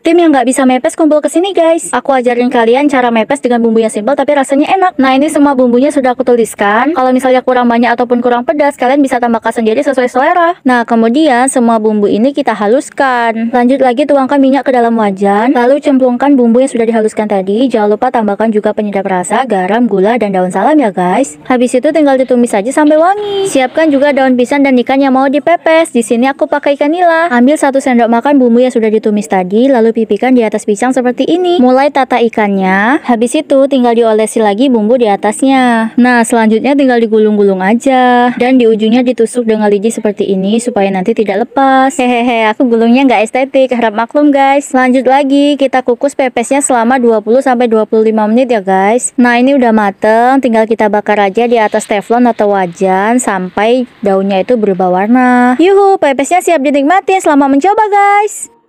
Tim yang nggak bisa mepes kumpul ke sini guys. Aku ajarin kalian cara mepes dengan bumbu yang simpel tapi rasanya enak. Nah ini semua bumbunya sudah aku tuliskan. Kalau misalnya kurang banyak ataupun kurang pedas, kalian bisa tambahkan sendiri sesuai selera. Nah kemudian semua bumbu ini kita haluskan. Lanjut lagi tuangkan minyak ke dalam wajan. Lalu cemplungkan bumbu yang sudah dihaluskan tadi. Jangan lupa tambahkan juga penyedap rasa, garam, gula, dan daun salam ya guys. Habis itu tinggal ditumis aja sampai wangi. Siapkan juga daun pisang dan ikan yang mau dipepes. Di sini aku pakai ikan nila. Ambil satu sendok makan bumbu yang sudah ditumis tadi. Lalu lalu pipikan di atas pisang seperti ini. Mulai tata ikannya, habis itu tinggal diolesi lagi bumbu di atasnya. Nah, selanjutnya tinggal digulung-gulung aja. Dan di ujungnya ditusuk dengan lidi seperti ini supaya nanti tidak lepas. Hehehe, aku gulungnya nggak estetik, harap maklum guys. Lanjut lagi, kita kukus pepesnya selama 20-25 menit ya guys. Nah, ini udah mateng, tinggal kita bakar aja di atas teflon atau wajan sampai daunnya itu berubah warna. Yuhu, pepesnya siap dinikmati selamat mencoba guys.